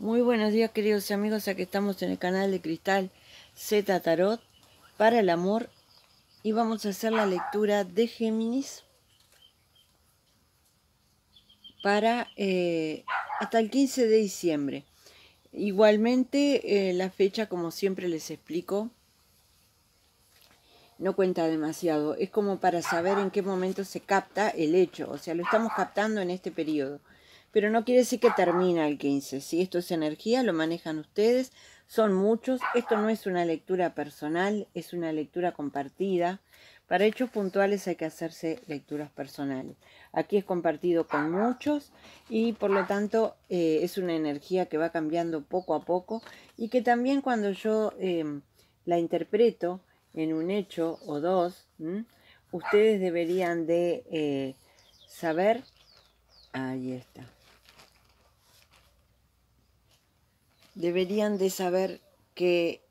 Muy buenos días queridos amigos, aquí estamos en el canal de Cristal Z Tarot para el amor y vamos a hacer la lectura de Géminis para eh, hasta el 15 de diciembre. Igualmente eh, la fecha como siempre les explico no cuenta demasiado, es como para saber en qué momento se capta el hecho, o sea lo estamos captando en este periodo pero no quiere decir que termina el 15. Si esto es energía, lo manejan ustedes, son muchos. Esto no es una lectura personal, es una lectura compartida. Para hechos puntuales hay que hacerse lecturas personales. Aquí es compartido con muchos y por lo tanto eh, es una energía que va cambiando poco a poco y que también cuando yo em, la interpreto en un hecho o dos, ustedes deberían de eh, saber, ahí está, deberían de saber que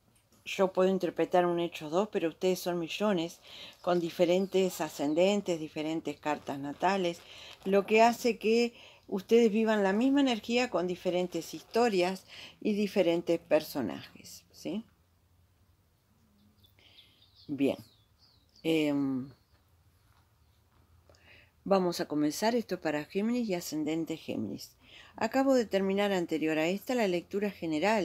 yo puedo interpretar un hecho dos, pero ustedes son millones, con diferentes ascendentes, diferentes cartas natales, lo que hace que ustedes vivan la misma energía con diferentes historias y diferentes personajes, ¿sí? Bien. Em, vamos a comenzar esto para Géminis y ascendente Géminis. Acabo de terminar anterior a esta la lectura general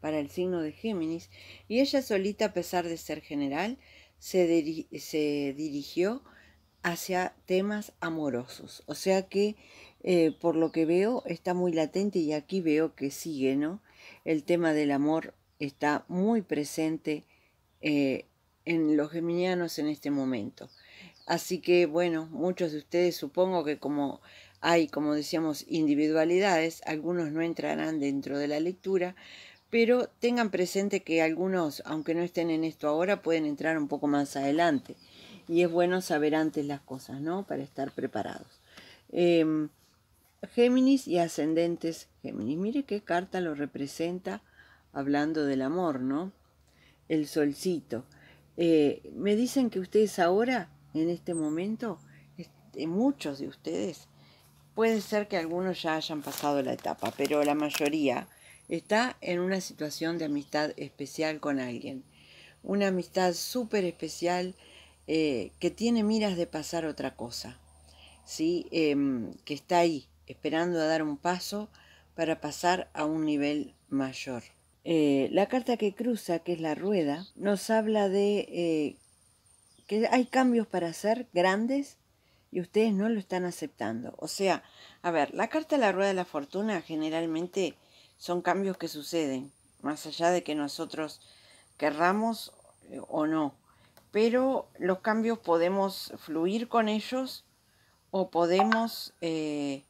para el signo de Géminis y ella solita, a pesar de ser general, se, se dirigió hacia temas amorosos. O sea que, eh, por lo que veo, está muy latente y aquí veo que sigue, ¿no? El tema del amor está muy presente eh, en los geminianos en este momento. Así que, bueno, muchos de ustedes supongo que como hay, como decíamos, individualidades, algunos no entrarán dentro de la lectura, pero tengan presente que algunos, aunque no estén en esto ahora, pueden entrar un poco más adelante. Y es bueno saber antes las cosas, ¿no? Para estar preparados. Em, Géminis y ascendentes Géminis. Mire qué carta lo representa hablando del amor, ¿no? El solcito. Eh, me dicen que ustedes ahora, en este momento, este, muchos de ustedes Puede ser que algunos ya hayan pasado la etapa, pero la mayoría está en una situación de amistad especial con alguien. Una amistad súper especial eh, que tiene miras de pasar otra cosa, ¿sí? Em, que está ahí esperando a dar un paso para pasar a un nivel mayor. Eh, la carta que cruza, que es la rueda, nos habla de eh, que hay cambios para hacer grandes y ustedes no lo están aceptando. O sea, a ver, la carta de la rueda de la fortuna generalmente son cambios que suceden, más allá de que nosotros querramos eh, o no. Pero los cambios podemos fluir con ellos o podemos, eh,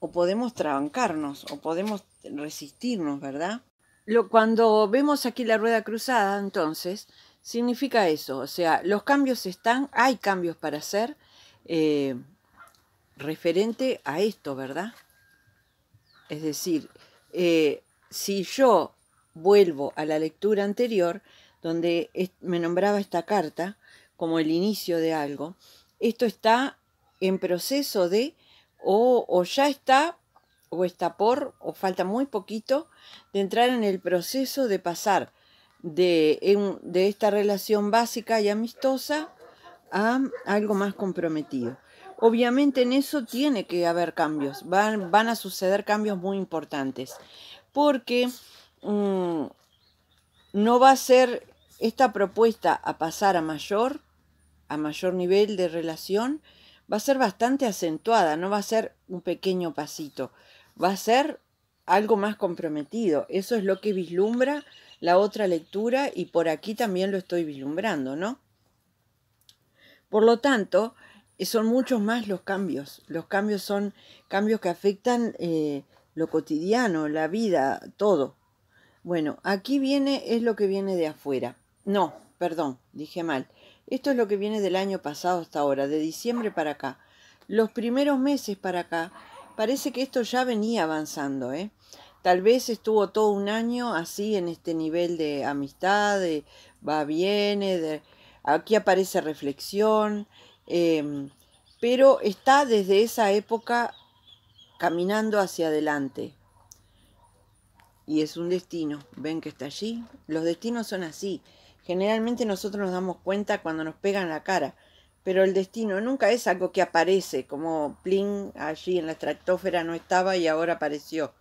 o podemos trabancarnos o podemos resistirnos, ¿verdad? Lo, cuando vemos aquí la rueda cruzada, entonces, significa eso. O sea, los cambios están, hay cambios para hacer, eh, referente a esto, ¿verdad? Es decir, eh, si yo vuelvo a la lectura anterior, donde me nombraba esta carta como el inicio de algo, esto está en proceso de, o, ya está, o está por, o falta muy poquito, de entrar en el proceso de pasar de, de esta relación básica y amistosa a algo más comprometido. Obviamente en eso tiene que haber cambios, van, a suceder cambios muy importantes, porque mm, no va a ser esta propuesta a pasar a mayor, a mayor nivel de relación, va a ser bastante acentuada, no va a ser un pequeño pasito, va a ser algo más comprometido. Eso es lo que vislumbra la otra lectura y por aquí también lo estoy vislumbrando, ¿no? Por lo tanto, eh, son muchos más los cambios. Los cambios son cambios que afectan eh, lo cotidiano, la vida, todo. Bueno, aquí viene, es lo que viene de afuera. No, perdón, dije mal. Esto es lo que viene del año pasado hasta ahora, de diciembre para acá. Los primeros meses para acá, parece que esto ya venía avanzando, ¿eh? Tal vez estuvo todo un año así en este nivel de amistad, de va, viene, de Aquí aparece reflexión, em, pero está desde esa época caminando hacia adelante. Y es un destino. ¿Ven que está allí? Los destinos son así. Generalmente nosotros nos damos cuenta cuando nos pegan la cara, pero el destino nunca es algo que aparece, como Plin allí en la estratosfera no estaba y ahora apareció.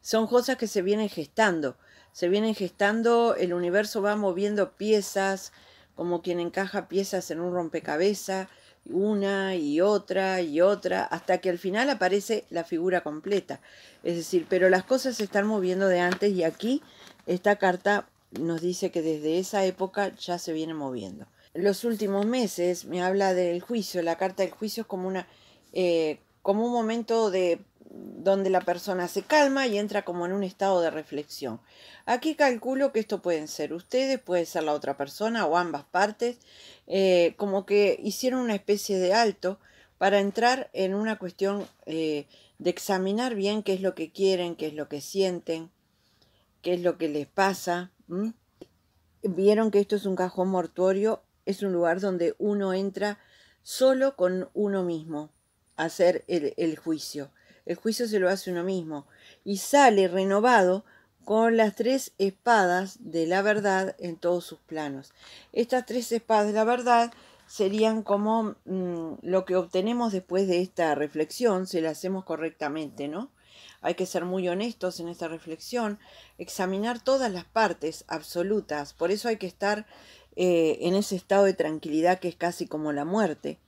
Son cosas que se vienen gestando, se vienen gestando, el universo va moviendo piezas, como quien encaja piezas en un rompecabezas, una y otra y otra, hasta que al final aparece la figura completa. Es decir, pero las cosas se están moviendo de antes y aquí esta carta nos dice que desde esa época ya se viene moviendo. Los últimos meses me habla del juicio, la carta del juicio es como una... Eh, como un momento de donde la persona se calma y entra como en un estado de reflexión. Aquí calculo que esto pueden ser ustedes, puede ser la otra persona o ambas partes, eh, como que hicieron una especie de alto para entrar en una cuestión eh, de examinar bien qué es lo que quieren, qué es lo que sienten, qué es lo que les pasa. Vieron que esto es un cajón mortuorio, es un lugar donde uno entra solo con uno mismo a hacer el juicio el juicio se lo hace uno mismo, y sale renovado con las tres espadas de la verdad en todos sus planos. Estas tres espadas de la verdad serían como mm, lo que obtenemos después de esta reflexión, si la hacemos correctamente, ¿no? Hay que ser muy honestos en esta reflexión, examinar todas las partes absolutas, por eso hay que estar eh, en ese estado de tranquilidad que es casi como la muerte,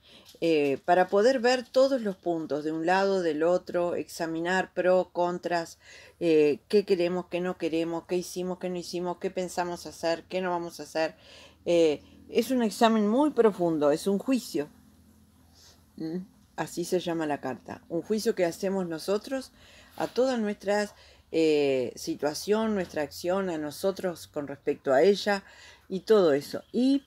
eh, para poder ver todos los puntos de un lado, del otro, examinar pro, contras, eh, qué queremos, qué no queremos, qué hicimos, qué no hicimos, qué pensamos hacer, qué no vamos a hacer. Eh, es un examen muy profundo, es un juicio. ¿Mm? Así se llama la carta. Un juicio que hacemos nosotros a toda nuestra situación, nuestra acción a nosotros con respecto a ella y todo eso. Y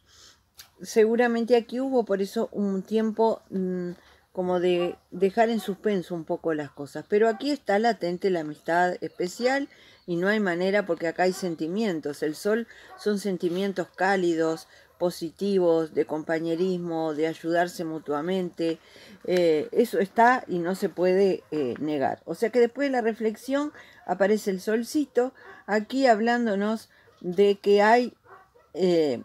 seguramente aquí hubo por eso un tiempo mm, como de dejar en suspenso un poco las cosas. Pero aquí está latente la amistad especial y no hay manera porque acá hay sentimientos. El sol son sentimientos cálidos, positivos, de compañerismo, de ayudarse mutuamente. Eh, eso está y no se puede eh, negar. O sea que después de la reflexión aparece el solcito aquí hablándonos de que hay... Eh,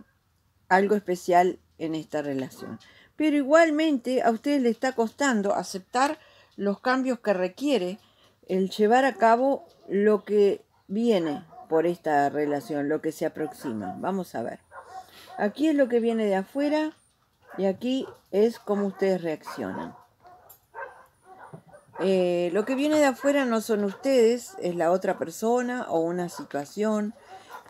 algo especial en esta relación. Pero igualmente a ustedes les está costando aceptar los cambios que requiere el llevar a cabo lo que viene por esta relación, lo que se aproxima. Vamos a ver. Aquí es lo que viene de afuera y aquí es cómo ustedes reaccionan. Eh, lo que viene de afuera no son ustedes, es la otra persona o una situación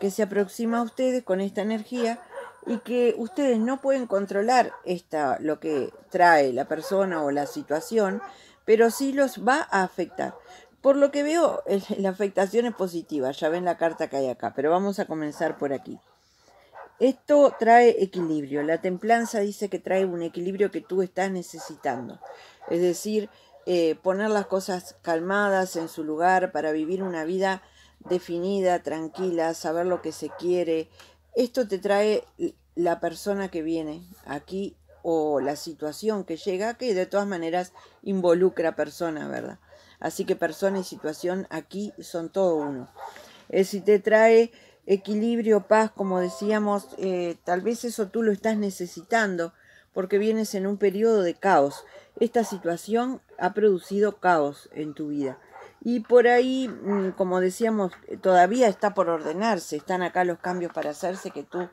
que se aproxima a ustedes con esta energía y que ustedes no pueden controlar esta, lo que trae la persona o la situación, pero sí los va a afectar. Por lo que veo, la afectación es positiva, ya ven la carta que hay acá, pero vamos a comenzar por aquí. Esto trae equilibrio, la templanza dice que trae un equilibrio que tú estás necesitando, es decir, eh, poner las cosas calmadas en su lugar para vivir una vida definida, tranquila, saber lo que se quiere, esto te trae la persona que viene aquí o la situación que llega, que de todas maneras involucra persona, ¿verdad? Así que persona y situación aquí son todo uno. Eh, si te trae equilibrio, paz, como decíamos, eh, tal vez eso tú lo estás necesitando porque vienes en un periodo de caos. Esta situación ha producido caos en tu vida. Y por ahí, mm, como decíamos, todavía está por ordenarse, están acá los cambios para hacerse que tú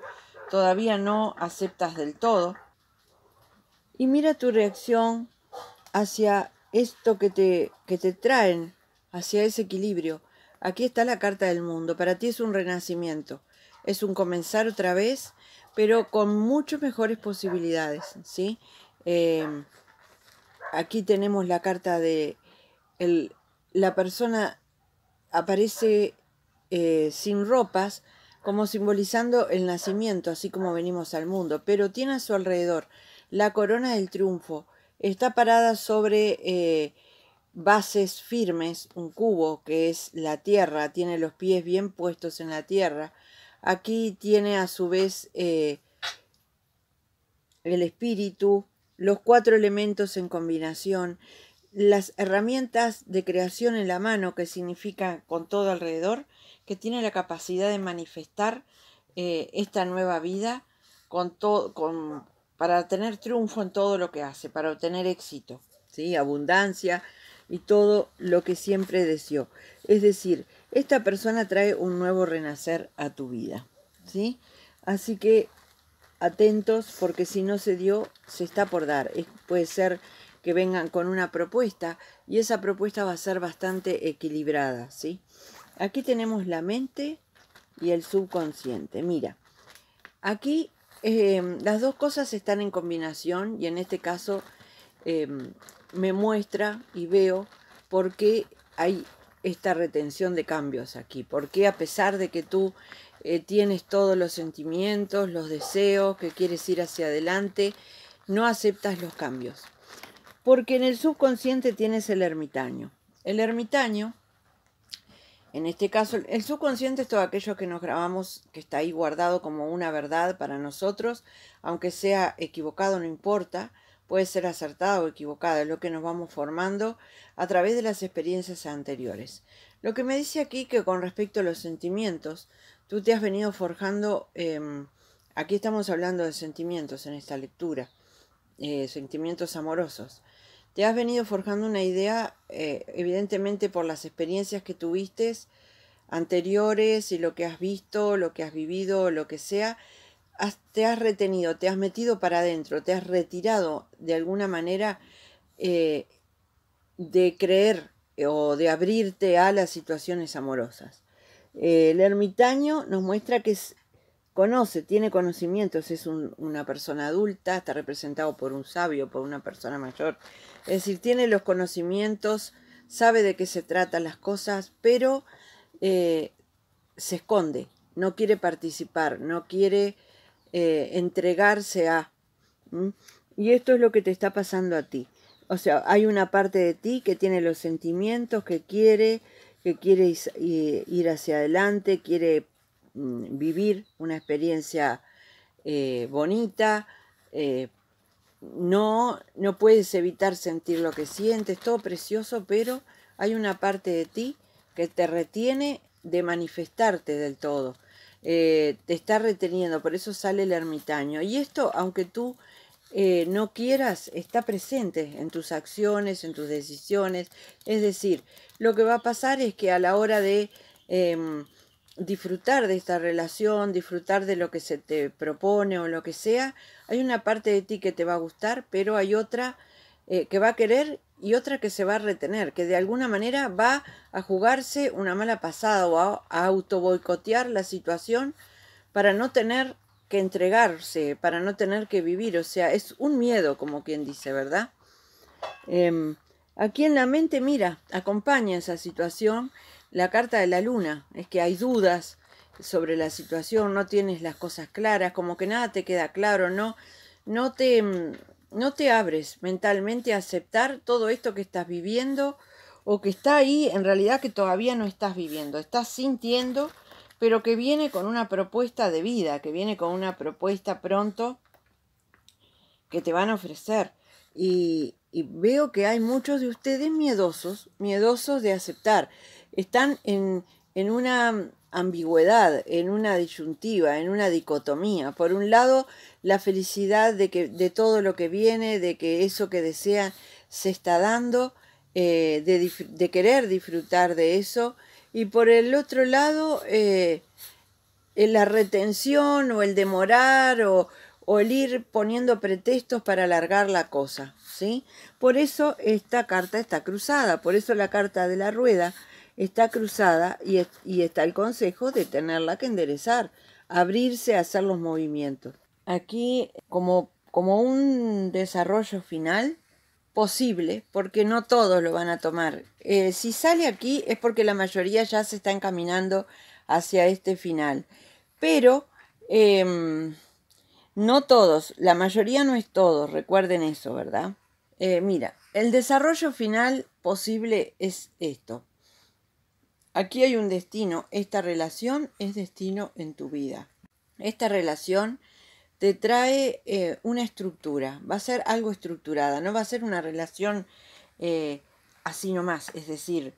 todavía no aceptas del todo. Y mira tu reacción hacia esto que te, que te traen, hacia ese equilibrio. Aquí está la carta del mundo, para ti es un renacimiento, es un comenzar otra vez, pero con muchas mejores posibilidades, ¿sí? Eh, aquí tenemos la carta de el, la persona aparece eh, sin ropas, como simbolizando el nacimiento, así como venimos al mundo, pero tiene a su alrededor la corona del triunfo, está parada sobre eh, bases firmes, un cubo que es la tierra, tiene los pies bien puestos en la tierra, aquí tiene a su vez eh, el espíritu, los cuatro elementos en combinación, las herramientas de creación en la mano, que significa con todo alrededor, que tiene la capacidad de manifestar eh, esta nueva vida con con, para tener triunfo en todo lo que hace, para obtener éxito, ¿sí? abundancia y todo lo que siempre deseó. Es decir, esta persona trae un nuevo renacer a tu vida. ¿sí? Así que atentos porque si no se dio, se está por dar. Es, puede ser que vengan con una propuesta y esa propuesta va a ser bastante equilibrada, ¿sí? Aquí tenemos la mente y el subconsciente. Mira, aquí em, las dos cosas están en combinación y en este caso em, me muestra y veo por qué hay esta retención de cambios aquí, porque a pesar de que tú eh, tienes todos los sentimientos, los deseos, que quieres ir hacia adelante, no aceptas los cambios. Porque en el subconsciente tienes el ermitaño. El ermitaño, en este caso, el subconsciente es todo aquello que nos grabamos, que está ahí guardado como una verdad para nosotros, aunque sea equivocado, no importa, puede ser acertado o equivocado, es lo que nos vamos formando a través de las experiencias anteriores. Lo que me dice aquí que con respecto a los sentimientos, tú te has venido forjando, em, aquí estamos hablando de sentimientos en esta lectura, eh, sentimientos amorosos te has venido forjando una idea, eh, evidentemente por las experiencias que tuviste anteriores y lo que has visto, lo que has vivido, lo que sea, te has retenido, te has metido para adentro, te has retirado de alguna manera eh, de creer eh, o de abrirte a las situaciones amorosas. el ermitaño nos muestra que es conoce, tiene conocimientos, es una persona adulta, está representado por un sabio, por una persona mayor. Es decir, tiene los conocimientos, sabe de qué se tratan las cosas, pero eh, se esconde, no quiere participar, no quiere eh, entregarse a... Y esto es lo que te está pasando a ti. O sea, hay una parte de ti que tiene los sentimientos, que quiere, que quiere eh, ir hacia adelante, quiere Mm, vivir una experiencia eh, bonita, eh, no, no puedes evitar sentir lo que sientes, todo precioso, pero hay una parte de ti que te retiene de manifestarte del todo, eh, te está reteniendo, por eso sale el ermitaño. Y esto, aunque tú no quieras, está presente en tus acciones, en tus decisiones. Es decir, lo que va a pasar es que a la hora de em, disfrutar de esta relación, disfrutar de lo que se te propone o lo que sea. Hay una parte de ti que te va a gustar, pero hay otra eh, que va a querer y otra que se va a retener, que de alguna manera va a jugarse una mala pasada o a, auto boicotear la situación para no tener que entregarse, para no tener que vivir. O sea, es un miedo, como quien dice, ¿verdad? Em, aquí en la mente, mira, acompaña esa situación la carta de la luna, es que hay dudas sobre la situación, no tienes las cosas claras, como que nada te queda claro, no, no te, no te abres mentalmente a aceptar todo esto que estás viviendo o que está ahí, en realidad que todavía no estás viviendo, estás sintiendo, pero que viene con una propuesta de vida, que viene con una propuesta pronto que te van a ofrecer. Y, y veo que hay muchos de ustedes miedosos, miedosos de aceptar están en, una ambigüedad, en una disyuntiva, en una dicotomía. Por un lado, la felicidad de, que, de todo lo que viene, de que eso que desea se está dando, eh, de, querer disfrutar de eso. Y por el otro lado, eh, la retención o el demorar o, el ir poniendo pretextos para alargar la cosa. ¿sí? Por eso esta carta está cruzada, por eso la carta de la rueda está cruzada y, está el consejo de tenerla que enderezar, abrirse a hacer los movimientos. Aquí, como, un desarrollo final, posible, porque no todos lo van a tomar. Eh, si sale aquí es porque la mayoría ya se está encaminando hacia este final. Pero em, no todos, la mayoría no es todos, recuerden eso, ¿verdad? Eh, mira, el desarrollo final posible es esto. Aquí hay un destino, esta relación es destino en tu vida. Esta relación te trae eh, una estructura, va a ser algo estructurada, no va a ser una relación eh, así nomás, es decir,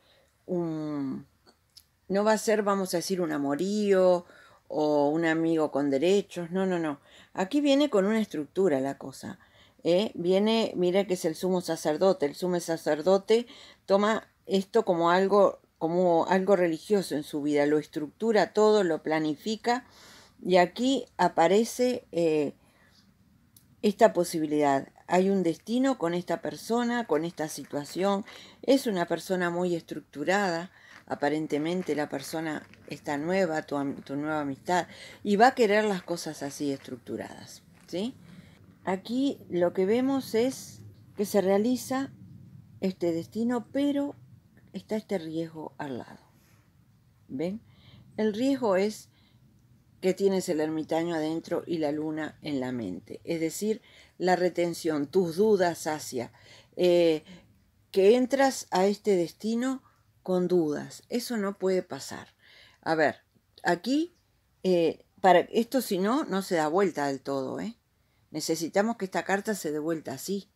no va a ser, vamos a decir, un amorío o un amigo con derechos, no, no, no. Aquí viene con una estructura la cosa. ¿eh? Viene, mira que es el sumo sacerdote, el sumo sacerdote toma esto como algo como algo religioso en su vida, lo estructura todo, lo planifica y aquí aparece eh, esta posibilidad. Hay un destino con esta persona, con esta situación. Es una persona muy estructurada, aparentemente la persona está nueva, tu, tu, nueva amistad, y va a querer las cosas así estructuradas. ¿sí? Aquí lo que vemos es que se realiza este destino, pero está este riesgo al lado. ¿Ven? El riesgo es que tienes el ermitaño adentro y la luna en la mente. Es decir, la retención, tus dudas hacia eh, que entras a este destino con dudas. Eso no puede pasar. A ver, aquí, eh, para esto si no, no se da vuelta del todo. ¿eh? Necesitamos que esta carta se dé vuelta así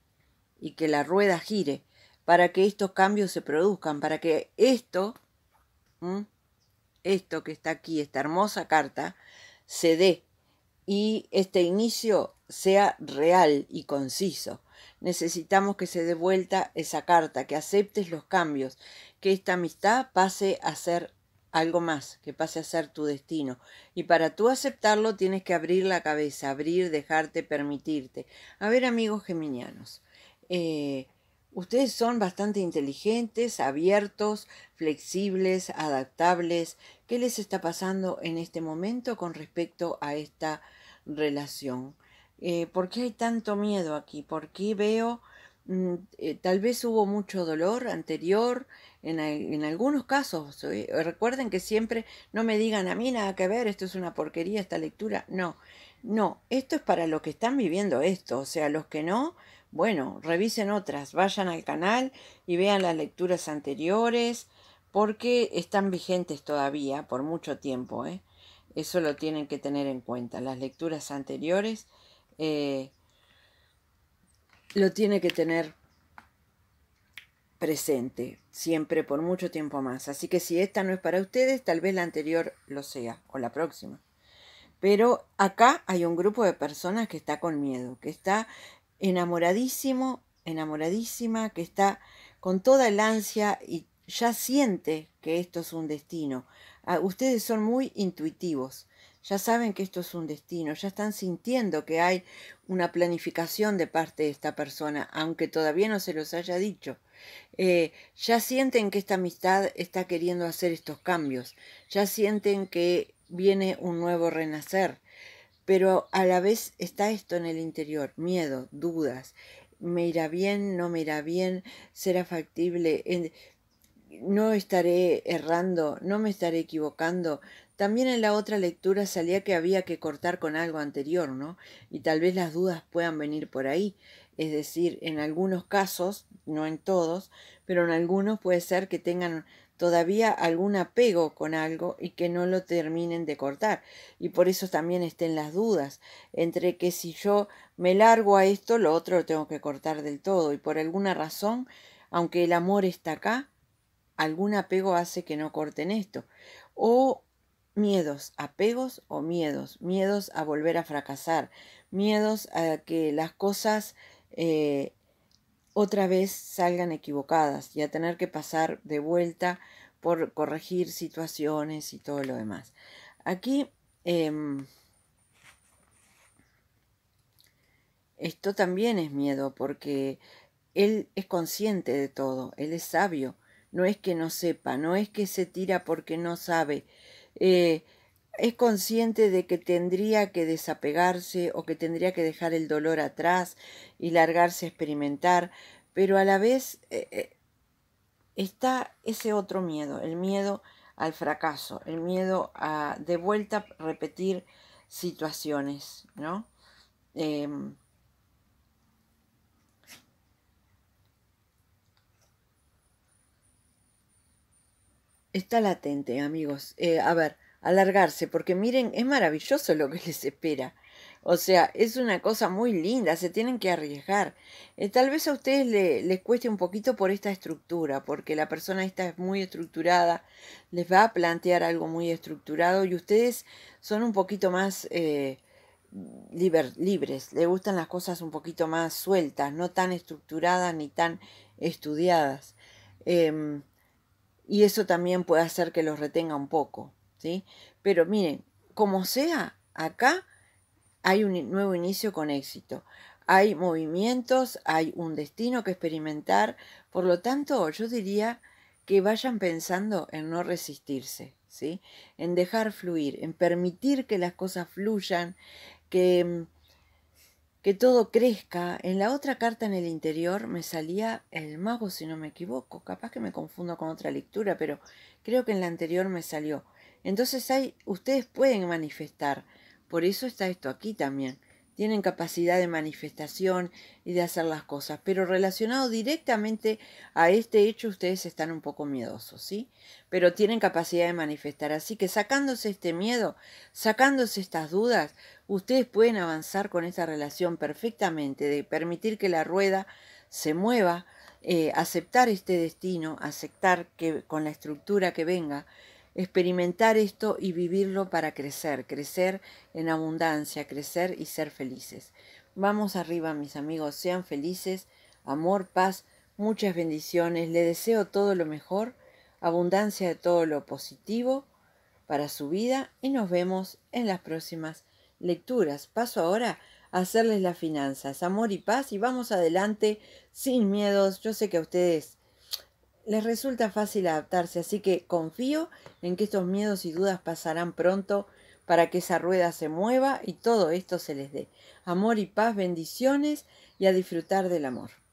y que la rueda gire para que estos cambios se produzcan, para que esto, esto que está aquí, esta hermosa carta, se dé y este inicio sea real y conciso. Necesitamos que se dé vuelta esa carta, que aceptes los cambios, que esta amistad pase a ser algo más, que pase a ser tu destino. Y para tú aceptarlo tienes que abrir la cabeza, abrir, dejarte, permitirte. A ver amigos geminianos, eh, Ustedes son bastante inteligentes, abiertos, flexibles, adaptables. ¿Qué les está pasando en este momento con respecto a esta relación? Eh, ¿Por qué hay tanto miedo aquí? ¿Por qué veo, mm, eh, tal vez hubo mucho dolor anterior en, algunos casos? Eh, recuerden que siempre no me digan a mí nada que ver, esto es una porquería, esta lectura. No, no, esto es para los que están viviendo esto, o sea, los que no, bueno, revisen otras, vayan al canal y vean las lecturas anteriores porque están vigentes todavía por mucho tiempo. ¿eh? Eso lo tienen que tener en cuenta. Las lecturas anteriores eh, lo tiene que tener presente siempre por mucho tiempo más. Así que si esta no es para ustedes, tal vez la anterior lo sea o la próxima. Pero acá hay un grupo de personas que está con miedo, que está enamoradísimo, enamoradísima, que está con toda el ansia y ya siente que esto es un destino. Ah, ustedes son muy intuitivos, ya saben que esto es un destino, ya están sintiendo que hay una planificación de parte de esta persona, aunque todavía no se los haya dicho. Eh, ya sienten que esta amistad está queriendo hacer estos cambios, ya sienten que viene un nuevo renacer, pero a la vez está esto en el interior, miedo, dudas, me irá bien, no me irá bien, será factible, eh, no estaré errando, no me estaré equivocando. También en la otra lectura salía que había que cortar con algo anterior, ¿no? Y tal vez las dudas puedan venir por ahí. Es decir, en algunos casos, no en todos, pero en algunos puede ser que tengan todavía algún apego con algo y que no lo terminen de cortar. Y por eso también estén las dudas entre que si yo me largo a esto, lo otro lo tengo que cortar del todo. Y por alguna razón, aunque el amor está acá, algún apego hace que no corten esto. O miedos, apegos o miedos, miedos a volver a fracasar, miedos a que las cosas eh, otra vez salgan equivocadas y a tener que pasar de vuelta por corregir situaciones y todo lo demás. Aquí em, esto también es miedo porque él es consciente de todo, él es sabio, no es que no sepa, no es que se tira porque no sabe. Eh, es consciente de que tendría que desapegarse o que tendría que dejar el dolor atrás y largarse a experimentar, pero a la vez eh, eh, está ese otro miedo, el miedo al fracaso, el miedo a de vuelta repetir situaciones, ¿no? Em, está latente, amigos. Eh, a ver, alargarse, porque miren, es maravilloso lo que les espera. O sea, es una cosa muy linda, se tienen que arriesgar. Eh, tal vez a ustedes les cueste un poquito por esta estructura, porque la persona esta es muy estructurada, les va a plantear algo muy estructurado y ustedes son un poquito más eh, libres, les gustan las cosas un poquito más sueltas, no tan estructuradas ni tan estudiadas. Em, y eso también puede hacer que los retenga un poco. Pero miren, como sea, acá hay un nuevo inicio con éxito. Hay movimientos, hay un destino que experimentar. Por lo tanto, yo diría que vayan pensando en no resistirse, ¿sí? En dejar fluir, en permitir que las cosas fluyan, que mm, todo crezca. En la otra carta en el interior me salía el mago, si no me equivoco. Capaz que me confundo con otra lectura, pero creo que en la anterior me salió entonces hay, ustedes pueden manifestar. Por eso está esto aquí también. Tienen capacidad de manifestación y de hacer las cosas, pero relacionado directamente a este hecho ustedes están un poco miedosos, ¿sí? Pero tienen capacidad de manifestar, así que sacándose este miedo, sacándose estas dudas, ustedes pueden avanzar con esta relación perfectamente, de permitir que la rueda se mueva, eh, aceptar este destino, aceptar que con la estructura que venga, experimentar esto y vivirlo para crecer, crecer en abundancia, crecer y ser felices. Vamos arriba, mis amigos, sean felices, amor, paz, muchas bendiciones, le deseo todo lo mejor, abundancia de todo lo positivo para su vida y nos vemos en las próximas lecturas. Paso ahora a hacerles las finanzas, amor y paz y vamos adelante sin miedos. Yo sé que a ustedes les resulta fácil adaptarse, así que confío en que estos miedos y dudas pasarán pronto para que esa rueda se mueva y todo esto se les dé. Amor y paz, bendiciones y a disfrutar del amor.